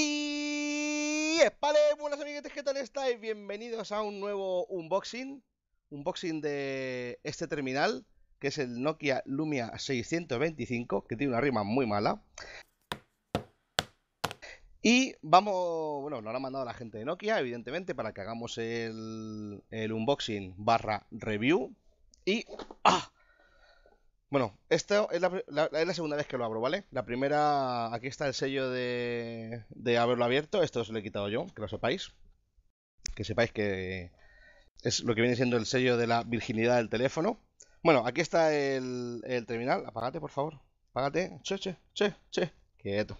Y... ¿Qué tal estáis? Bienvenidos a un nuevo unboxing, unboxing de este terminal, que es el Nokia Lumia 625, que tiene una rima muy mala. Y vamos, bueno, lo ha mandado la gente de Nokia, evidentemente, para que hagamos el, el unboxing barra review. Y... ¡Ah! Bueno, esto es la, es la, segunda vez que lo abro, ¿vale? La primera, aquí está el sello de, de haberlo abierto. Esto se lo he quitado yo, que lo sepáis. Que sepáis que es lo que viene siendo el sello de la virginidad del teléfono. Bueno, aquí está el, el terminal. Apágate, por favor. Apágate. Che, che, che, che. Quieto.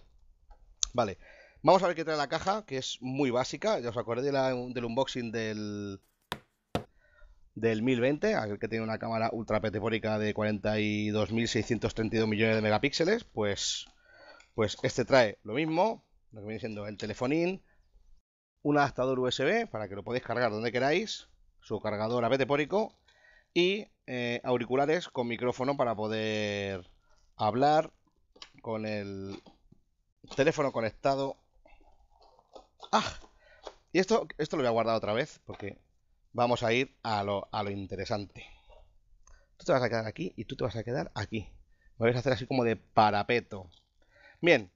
Vale. Vamos a ver qué trae la caja, que es muy básica. Ya os acordé del unboxing del, del 1020, aquel que tiene una cámara ultra petepórica de 42.632 millones de megapíxeles, pues, pues este trae lo mismo, lo que viene siendo el telefonín, un adaptador USB para que lo podáis cargar donde queráis, su cargador a y eh, auriculares con micrófono para poder hablar con el teléfono conectado ¡Ah! Y esto, esto lo voy a guardar otra vez porque vamos a ir a lo, a lo interesante. Tú te vas a quedar aquí y tú te vas a quedar aquí. Me a hacer así como de parapeto. Bien,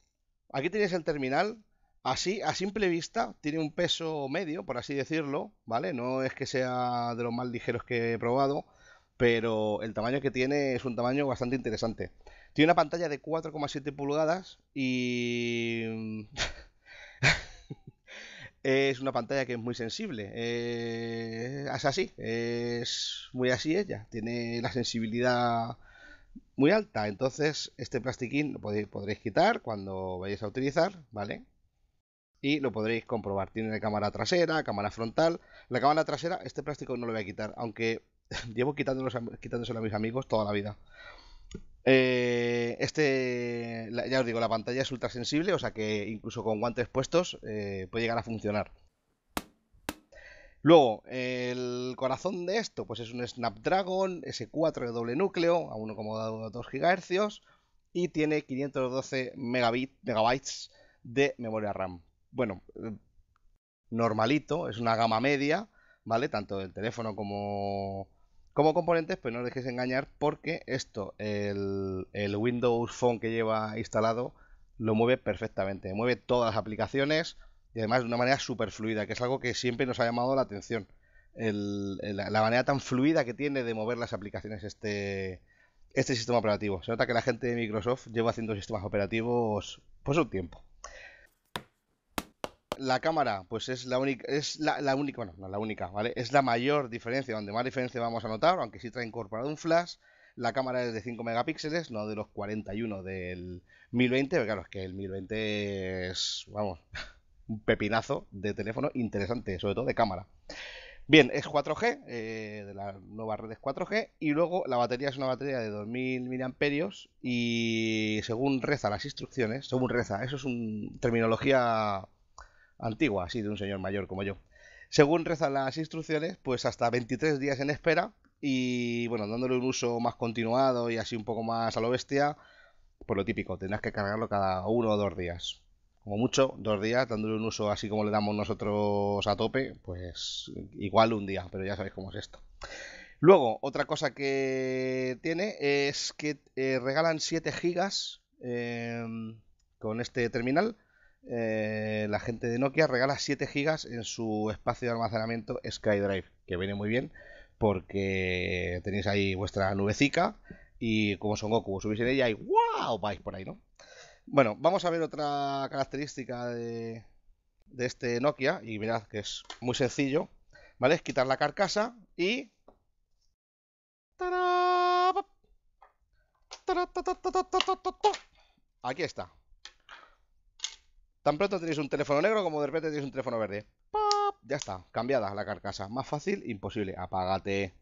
aquí tenéis el terminal. Así, a simple vista, tiene un peso medio, por así decirlo, ¿vale? No es que sea de los más ligeros que he probado, pero el tamaño que tiene es un tamaño bastante interesante. Tiene una pantalla de 4,7 pulgadas y es una pantalla que es muy sensible. Eh, es así, es muy así ella. Tiene la sensibilidad muy alta. Entonces, este plastiquín lo podéis, podréis quitar cuando vayáis a utilizar, ¿vale? Y lo podréis comprobar. Tiene cámara trasera, cámara frontal. La cámara trasera, este plástico no lo voy a quitar, aunque llevo quitándoselo a mis amigos toda la vida. Eh, este, ya os digo, la pantalla es ultra sensible, o sea que incluso con guantes puestos eh, puede llegar a funcionar. Luego, el corazón de esto, pues es un Snapdragon S4 de doble núcleo a 1,2 GHz y tiene 512 megabytes de memoria RAM. Bueno, eh, normalito, es una gama media, ¿vale? Tanto el teléfono como, como componentes, pues no os dejéis engañar porque esto, el, Windows Phone que lleva instalado, lo mueve perfectamente. Mueve todas las aplicaciones y además de una manera súper fluida, que es algo que siempre nos ha llamado la atención. la, manera tan fluida que tiene de mover las aplicaciones este, este sistema operativo. Se nota que la gente de Microsoft lleva haciendo sistemas operativos por su tiempo la cámara, pues es la única, es la, única, bueno, no la única, ¿vale? Es la mayor diferencia, donde más diferencia vamos a notar, aunque sí trae incorporado un flash. La cámara es de 5 megapíxeles, no de los 41 del 1020, porque claro, es que el 1020 es, vamos, un pepinazo de teléfono interesante, sobre todo de cámara. Bien, es 4G, eh, de las nuevas redes 4G, y luego la batería es una batería de 2000 mAh y según reza las instrucciones, según reza, eso es una terminología antigua, así de un señor mayor como yo. Según rezan las instrucciones, pues hasta 23 días en espera y bueno, dándole un uso más continuado y así un poco más a lo bestia, por pues lo típico, tendrás que cargarlo cada uno o dos días. Como mucho, dos días, dándole un uso así como le damos nosotros a tope, pues igual un día, pero ya sabéis cómo es esto. Luego, otra cosa que tiene es que eh, regalan 7 gigas eh, con este terminal eh, la gente de Nokia regala 7 gigas en su espacio de almacenamiento SkyDrive, que viene muy bien porque tenéis ahí vuestra nubecica y como Son Goku subís en ella y ¡wow! vais por ahí, ¿no? Bueno, vamos a ver otra característica de, este Nokia y mirad que es muy sencillo, ¿vale? Es quitar la carcasa y... Aquí está. Tan pronto tenéis un teléfono negro como de repente tenéis un teléfono verde. ¡Pop! Ya está, cambiada la carcasa. Más fácil, imposible. Apágate.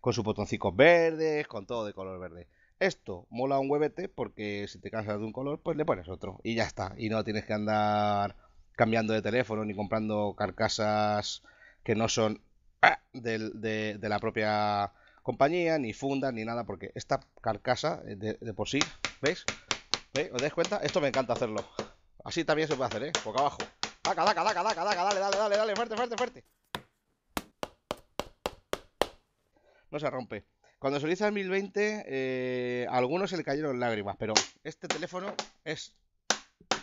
Con sus botoncitos verdes, con todo de color verde. Esto mola un huevete porque si te cansas de un color, pues le pones otro. Y ya está. Y no tienes que andar cambiando de teléfono ni comprando carcasas que no son ah, de, la propia compañía, ni fundas, ni nada, porque esta carcasa eh, de, de por sí, ¿veis? ¿Veis? ¿Os dais cuenta? Esto me encanta hacerlo. Así también se puede hacer, ¿eh? acá abajo. Daca, daca, daca, daca, dale, dale, dale, dale, fuerte, fuerte, fuerte. No se rompe. Cuando se utiliza el 1020, algunos se le cayeron lágrimas, pero este teléfono es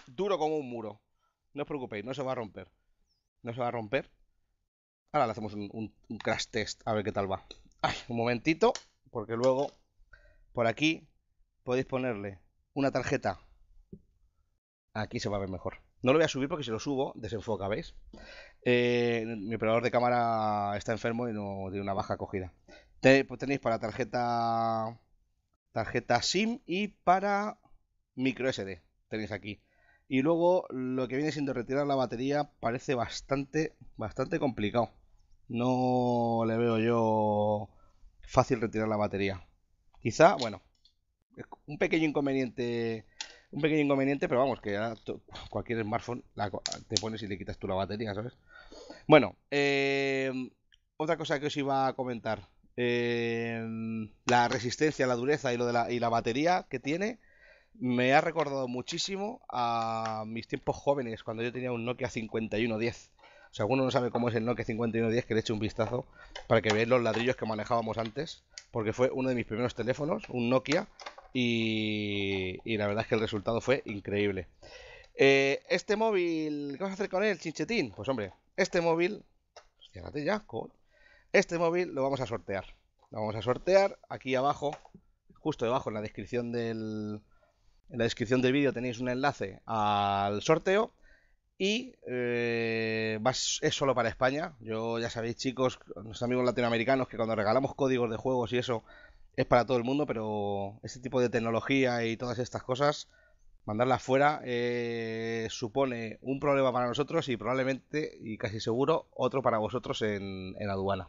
duro como un muro. No os preocupéis, no se va a romper. No se va a romper. Ahora le hacemos un, un crash test, a ver qué tal va. Ay, un momentito, porque luego por aquí podéis ponerle una tarjeta Aquí se va a ver mejor. No lo voy a subir porque si lo subo, desenfoca, ¿veis? Eh, mi operador de cámara está enfermo y no tiene una baja acogida. Pues tenéis para tarjeta tarjeta SIM y para micro SD. Tenéis aquí. Y luego lo que viene siendo retirar la batería parece bastante, bastante complicado. No le veo yo fácil retirar la batería. Quizá, bueno, un pequeño inconveniente un pequeño inconveniente, pero vamos, que ya cualquier smartphone te pones y le quitas tú la batería, ¿sabes? Bueno, eh, otra cosa que os iba a comentar. Eh, la resistencia, la dureza y, lo de la, y la batería que tiene me ha recordado muchísimo a mis tiempos jóvenes, cuando yo tenía un Nokia 5110. O sea, alguno no sabe cómo es el Nokia 5110, que le eche un vistazo para que veáis los ladrillos que manejábamos antes, porque fue uno de mis primeros teléfonos, un Nokia, y, la verdad es que el resultado fue increíble. Eh, este móvil, ¿qué vamos a hacer con él, chinchetín? Pues hombre, este móvil, ya, este móvil lo vamos a sortear. Lo vamos a sortear aquí abajo, justo debajo en la descripción del, en la descripción del vídeo tenéis un enlace al sorteo y eh, es solo para España. Yo ya sabéis, chicos, nuestros amigos latinoamericanos, que cuando regalamos códigos de juegos y eso, es para todo el mundo, pero este tipo de tecnología y todas estas cosas, mandarlas fuera eh, supone un problema para nosotros y probablemente, y casi seguro, otro para vosotros en, en aduana.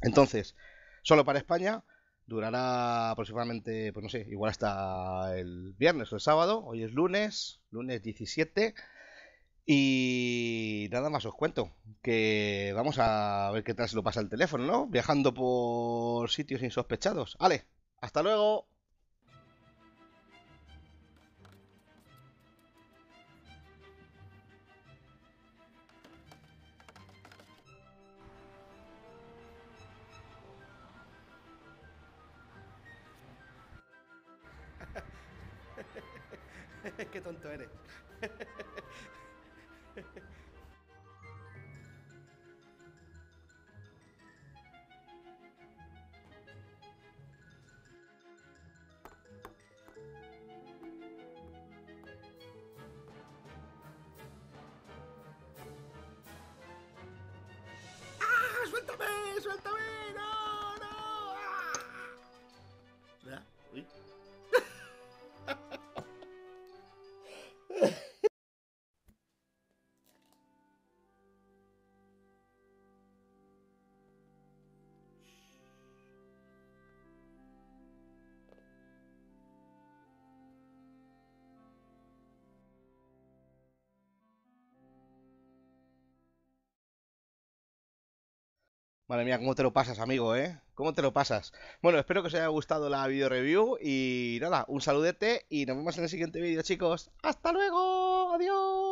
Entonces, solo para España durará aproximadamente, pues no sé, igual hasta el viernes o el sábado. Hoy es lunes, lunes 17. Y nada más os cuento, que vamos a ver qué tal se lo pasa el teléfono, ¿no? Viajando por sitios insospechados. Ale, hasta luego. qué tonto eres. suéltame, suéltame, no. Madre mía, cómo te lo pasas, amigo, ¿eh? ¿Cómo te lo pasas? Bueno, espero que os haya gustado la video review y nada, un saludete y nos vemos en el siguiente vídeo, chicos. ¡Hasta luego! ¡Adiós!